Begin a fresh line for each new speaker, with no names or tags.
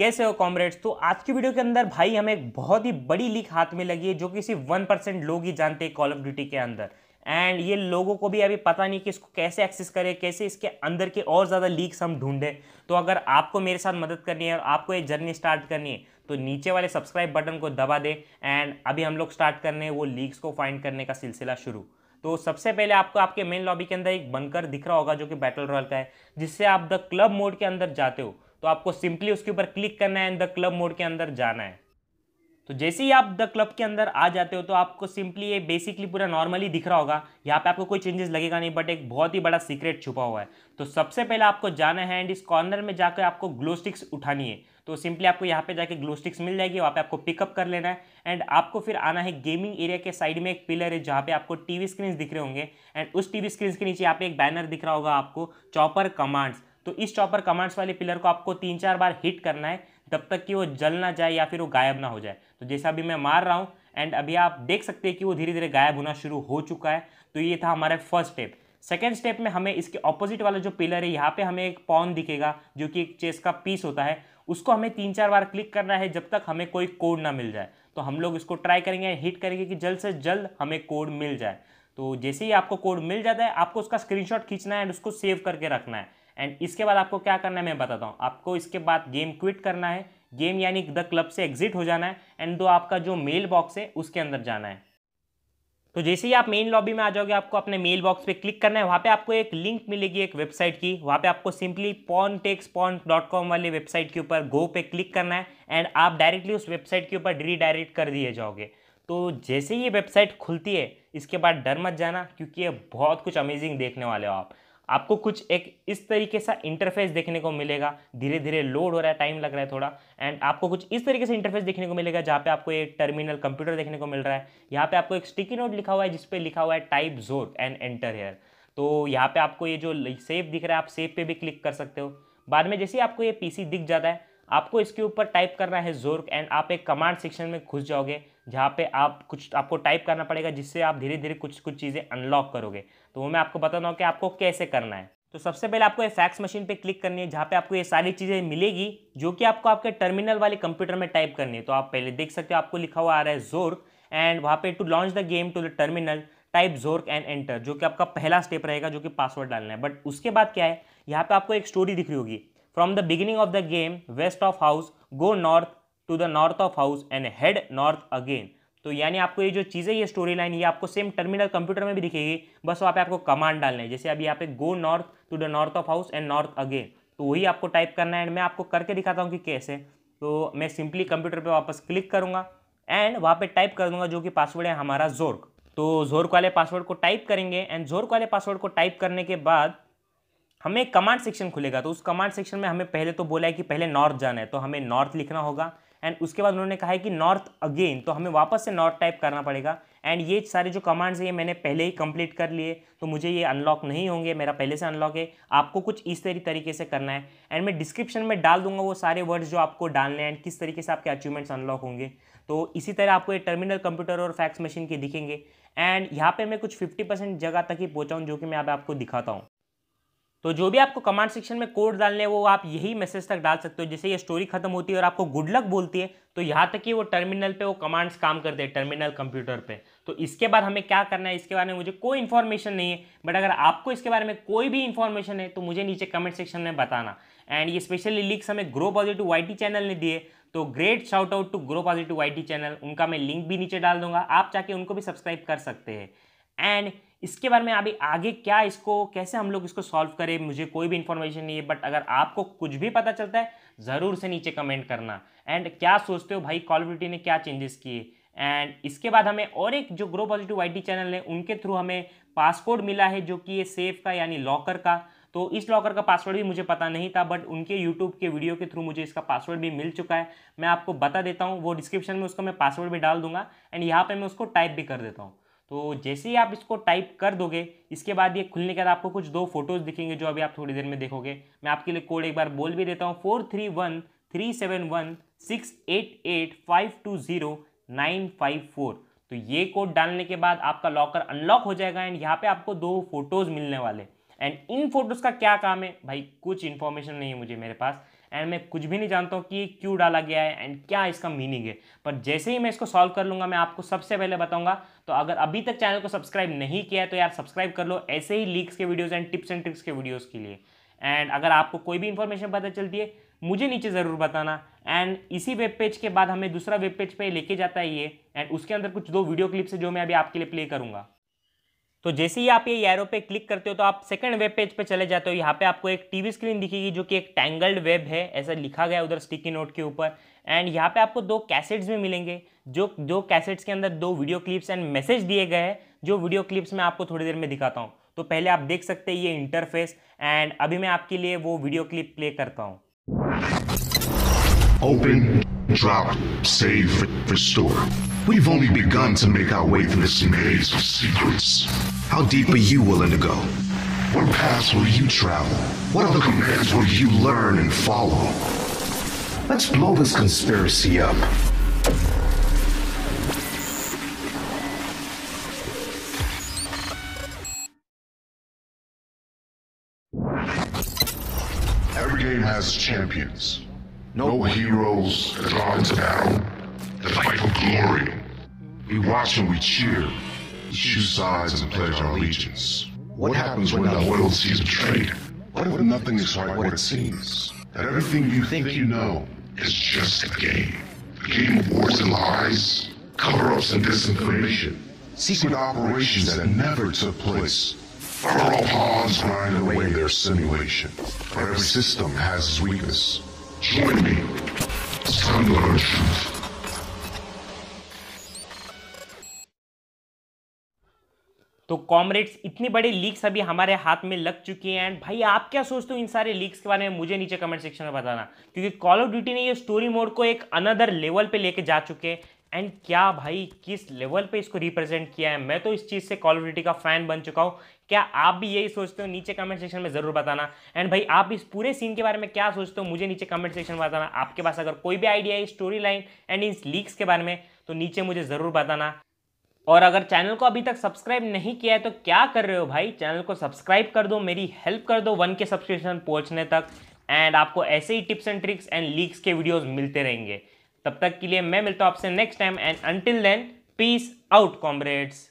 कैसे हो कॉमरेड्स तो आज की वीडियो के अंदर भाई हमें एक बहुत ही बड़ी लीक हाथ में लगी है जो कि सिर्फ वन परसेंट लोग ही जानते हैं कॉल ऑफ ड्यूटी के अंदर एंड ये लोगों को भी अभी पता नहीं कि इसको कैसे एक्सेस करें कैसे इसके अंदर के और ज़्यादा लीक्स हम ढूंढें तो अगर आपको मेरे साथ मदद करनी है और आपको ये जर्नी स्टार्ट करनी है तो नीचे वाले सब्सक्राइब बटन को दबा दें एंड अभी हम लोग स्टार्ट करने वो लीक्स को फाइंड करने का सिलसिला शुरू तो सबसे पहले आपको आपके मेन लॉबी के अंदर एक बनकर दिख रहा होगा जो कि बैटल रॉयल का है जिससे आप द क्लब मोड के अंदर जाते हो तो आपको सिंपली उसके ऊपर क्लिक करना है एंड द क्लब मोड के अंदर जाना है तो जैसे ही आप द क्लब के अंदर आ जाते हो तो आपको सिंपली ये बेसिकली पूरा नॉर्मली दिख रहा होगा यहाँ पे आपको कोई चेंजेस लगेगा नहीं बट एक बहुत ही बड़ा सीक्रेट छुपा हुआ है तो सबसे पहले आपको जाना है एंड इस कॉर्नर में जाकर आपको ग्लो स्टिक्स उठानी है तो सिंपली आपको यहाँ पे जाके ग्लो स्टिक्स मिल जाएगी वहाँ पे आपको पिकअप कर लेना है एंड आपको फिर आना है गेमिंग एरिया के साइड में एक पिलर है जहाँ पे आपको टीवी स्क्रीन दिख रहे होंगे एंड उस टीवी स्क्रीन के नीचे यहाँ पे एक बैनर दिख रहा होगा आपको चॉपर कमांड्स तो इस चॉपर कमांड्स वाले पिलर को आपको तीन चार बार हिट करना है तब तक कि वो जल ना जाए या फिर वो गायब ना हो जाए तो जैसा अभी मैं मार रहा हूँ एंड अभी आप देख सकते हैं कि वो धीरे धीरे गायब होना शुरू हो चुका है तो ये था हमारा फर्स्ट स्टेप सेकेंड स्टेप में हमें इसके ऑपोजिट वाला जो पिलर है यहाँ पे हमें एक पॉन दिखेगा जो कि एक चेस का पीस होता है उसको हमें तीन चार बार क्लिक करना है जब तक हमें कोई कोड ना मिल जाए तो हम लोग इसको ट्राई करेंगे हिट करेंगे कि जल्द से जल्द हमें कोड मिल जाए तो जैसे ही आपको कोड मिल जाता है आपको उसका स्क्रीनशॉट खींचना है एंड उसको सेव करके रखना है एंड इसके बाद आपको क्या करना है मैं बताता हूँ आपको इसके बाद गेम क्विट करना है गेम यानी द क्लब से एग्जिट हो जाना है एंड दो आपका जो मेल बॉक्स है उसके अंदर जाना है तो जैसे ही आप मेन लॉबी में आ जाओगे आपको अपने मेल बॉक्स पे क्लिक करना है वहाँ पे आपको एक लिंक मिलेगी एक वेबसाइट की वहाँ पे आपको simply pawn takes pawn dot com वाली वेबसाइट के ऊपर गो पे क्लिक करना है एंड आप डायरेक्टली उस वेबसाइट के ऊपर रीडायरेक्ट कर दिए जाओगे तो जैसे ही ये वेबसाइट खुलती है इसके बाद डर मत जाना क्योंकि ये बहुत कुछ अमेजिंग देखने वाले हो आप आपको कुछ एक इस तरीके सा इंटरफेस देखने को मिलेगा धीरे धीरे लोड हो रहा है टाइम लग रहा है थोड़ा एंड आपको कुछ इस तरीके से इंटरफेस देखने को मिलेगा जहाँ पे आपको एक टर्मिनल कंप्यूटर देखने को मिल रहा है यहाँ पे आपको एक स्टिकी नोट लिखा हुआ है जिसपे लिखा हुआ है टाइप जोर एंड एंटर हेयर तो यहाँ पे आपको ये जो सेफ दिख रहा है आप सेफ पे भी क्लिक कर सकते हो बाद में जैसे ही आपको ये पीसी दिख जाता है आपको इसके ऊपर टाइप करना है जोर्क एंड आप एक कमांड सेक्शन में घुस जाओगे जहाँ पे आप कुछ आपको टाइप करना पड़ेगा जिससे आप धीरे धीरे कुछ कुछ चीज़ें अनलॉक करोगे तो वो मैं आपको बताता हूँ कि आपको कैसे करना है तो सबसे पहले आपको फैक्स मशीन पे क्लिक करनी है जहाँ पे आपको ये सारी चीज़ें मिलेगी जो कि आपको आपके टर्मिनल वाले कंप्यूटर में टाइप करनी है तो आप पहले देख सकते हो आपको लिखा हुआ आ रहा है जोर्क एंड वहाँ पे to launch the game to the terminal type Zork and enter जो कि आपका पहला स्टेप रहेगा जो कि पासवर्ड डालना है बट उसके बाद क्या है यहाँ पर आपको एक स्टोरी दिख रही होगी from the beginning of the game west of house go north to the north of house and head north again तो यानी आपको ये जो चीज़ें ये स्टोरी लाइन ये आपको सेम टर्मिनल कंप्यूटर में भी दिखेगी बस वहाँ पे आपको कमांड डालना है जैसे अभी यहाँ पे go north to the north of house and north again तो वही आपको टाइप करना है एंड मैं आपको करके दिखाता हूँ कि कैसे तो मैं सिंपली कंप्यूटर पर वापस क्लिक करूँगा एंड वहाँ पर टाइप कर दूँगा जो कि पासवर्ड है हमारा जोर्क तो जोर्क वाले पासवर्ड को टाइप करेंगे एंड जोर्क वाले पासवर्ड को टाइप करने के बाद हमें कमांड सेक्शन खुलेगा तो उस कमांड सेक्शन में हमें पहले तो बोला है कि पहले नॉर्थ जाना है तो हमें नॉर्थ लिखना होगा एंड उसके बाद उन्होंने कहा है कि नॉर्थ अगेन तो हमें वापस से नॉर्थ टाइप करना पड़ेगा एंड ये सारे जो कमांड्स हैं ये मैंने पहले ही कंप्लीट कर लिए तो मुझे ये अनलॉक नहीं होंगे मेरा पहले से अनलॉक है आपको कुछ इस तरी तरीके से करना है एंड मैं डिस्क्रिप्शन में डाल दूंगा वो सारे वर्ड्स जो आपको डालने हैं एंड किस तरीके से आपके अचीवमेंट्स अनलॉक होंगे तो इसी तरह आपको ये टर्मिनल कंप्यूटर और फैक्स मशीन के दिखेंगे एंड यहाँ पर मैं कुछ फिफ्टी परसेंट जगह तक ही पहुँचाऊँ जो कि मैं अब आपको दिखाता हूँ तो जो भी आपको कमांड सेक्शन में कोड डालने वो आप यही मैसेज तक डाल सकते हो जैसे ये स्टोरी खत्म होती है और आपको गुड लक बोलती है तो यहाँ तक कि वो टर्मिनल पे वो कमांड्स काम करते हैं टर्मिनल कंप्यूटर पे तो इसके बाद हमें क्या करना है इसके बारे में मुझे कोई इन्फॉर्मेशन नहीं है बट अगर आपको इसके बारे में कोई भी इन्फॉर्मेशन है तो मुझे नीचे कमेंट सेक्शन में बताना एंड ये स्पेशली लिंक्स हमें ग्रो पॉजिटिव वाई चैनल ने दिए तो great shout out to grow positive Y channel उनका मैं लिंक भी नीचे डाल दूंगा आप चाहिए उनको भी सब्सक्राइब कर सकते हैं एंड इसके बारे में अभी आगे क्या इसको कैसे हम लोग इसको सॉल्व करें मुझे कोई भी इन्फॉर्मेशन नहीं है बट अगर आपको कुछ भी पता चलता है ज़रूर से नीचे कमेंट करना एंड क्या सोचते हो भाई कॉल ने क्या चेंजेस किए एंड इसके बाद हमें और एक जो ग्रो पॉजिटिव आई चैनल है उनके थ्रू हमें पासवर्ड मिला है जो कि ये सेफ का यानी लॉकर का तो इस लॉकर का पासवर्ड भी मुझे पता नहीं था बट उनके यूट्यूब के वीडियो के थ्रू मुझे इसका पासवर्ड भी मिल चुका है मैं आपको बता देता हूँ वो डिस्क्रिप्शन में उसका मैं पासवर्ड भी डाल दूंगा एंड यहाँ पर मैं उसको टाइप भी कर देता हूँ तो जैसे ही आप इसको टाइप कर दोगे इसके बाद ये खुलने के बाद आपको कुछ दो फोटोज़ दिखेंगे जो अभी आप थोड़ी देर में देखोगे मैं आपके लिए कोड एक बार बोल भी देता हूँ four three one three seven one six eight eight five two zero nine five four तो ये कोड डालने के बाद आपका लॉकर अनलॉक हो जाएगा एंड यहाँ पे आपको दो फोटोज़ मिलने वाले एंड इन फोटोज़ का क्या काम है भाई कुछ इन्फॉर्मेशन नहीं है मुझे मेरे पास एंड मैं कुछ भी नहीं जानता हूँ कि क्यों डाला गया है एंड क्या इसका मीनिंग है पर जैसे ही मैं इसको सॉल्व कर लूँगा मैं आपको सबसे पहले बताऊँगा तो अगर अभी तक चैनल को सब्सक्राइब नहीं किया है तो यार सब्सक्राइब कर लो ऐसे ही लीक्स के videos and tips and tricks के वीडियोज़ के लिए एंड अगर आपको कोई भी इन्फॉर्मेशन पता चलती है मुझे नीचे ज़रूर बताना एंड इसी वेब पेज के बाद हमें दूसरा वेब पेज पर लेके जाता है ये एंड उसके अंदर कुछ दो वीडियो क्लिप्स है जो मैं अभी आपके लिए प्ले करूँगा तो जैसे ही आप ये एरो पे क्लिक करते हो तो आप सेकंड वेब पेज पे चले जाते हो यहाँ पे आपको एक टीवी स्क्रीन दिखेगी जो कि एक टैंगल्ड वेब है ऐसा लिखा गया उधर स्टिकी नोट के ऊपर एंड यहाँ पे आपको दो कैसेट्स भी मिलेंगे जो दो कैसेट्स के अंदर दो वीडियो क्लिप्स एंड मैसेज दिए गए हैं जो वीडियो क्लिप्स मैं आपको थोड़ी देर में दिखाता हूँ तो पहले आप देख सकते हैं ये इंटरफेस एंड अभी मैं आपके लिए वो वीडियो क्लिप प्ले करता हूँ drop, save, restore. We've only begun to make our way through this maze of secrets. How deep are you willing to go? What paths will you travel? What other commands will you learn and follow? Let's blow this conspiracy up. Every game has champions. No heroes are drawn now. battle. fight for glory. We watch and we cheer. We choose sides and pledge our allegiance. What happens when world loyalty is betrayed? What if nothing is quite what it seems? That everything you think you know is just a game. A game of wars and lies, cover-ups and disinformation. Secret operations that never took place. Our pawns grind away their simulation. For every system has its weakness. Join me. तो comrades इतनी बड़ी leaks अभी हमारे हाथ में लग चुकी हैं एंड भाई आप क्या सोचते हो इन सारे लीक्स के बारे में मुझे नीचे कमेंट सेक्शन में बताना क्योंकि कॉल ऑफ ड्यूटी ने ये स्टोरी मोड को एक अनदर लेवल पे लेके जा चुके हैं एंड क्या भाई किस लेवल पे इसको रिप्रेजेंट किया है मैं तो इस चीज़ से कॉल ऑफ ड्यूटी का फैन बन चुका हूँ क्या आप भी यही सोचते हो नीचे कमेंट सेक्शन में ज़रूर बताना एंड भाई आप इस पूरे सीन के बारे में क्या सोचते हो मुझे नीचे कमेंट सेक्शन में बताना आपके पास अगर कोई भी आइडिया है स्टोरी लाइन एंड इन लीक्स के बारे में तो नीचे मुझे ज़रूर बताना और अगर चैनल को अभी तक सब्सक्राइब नहीं किया है तो क्या कर रहे हो भाई चैनल को सब्सक्राइब कर दो मेरी हेल्प कर दो वन के सब्सक्रिप्शन पहुंचने तक एंड आपको ऐसे ही tips and tricks and leaks के वीडियोस मिलते रहेंगे तब तक के लिए मैं मिलता हूँ आपसे next time and until then peace out Comrades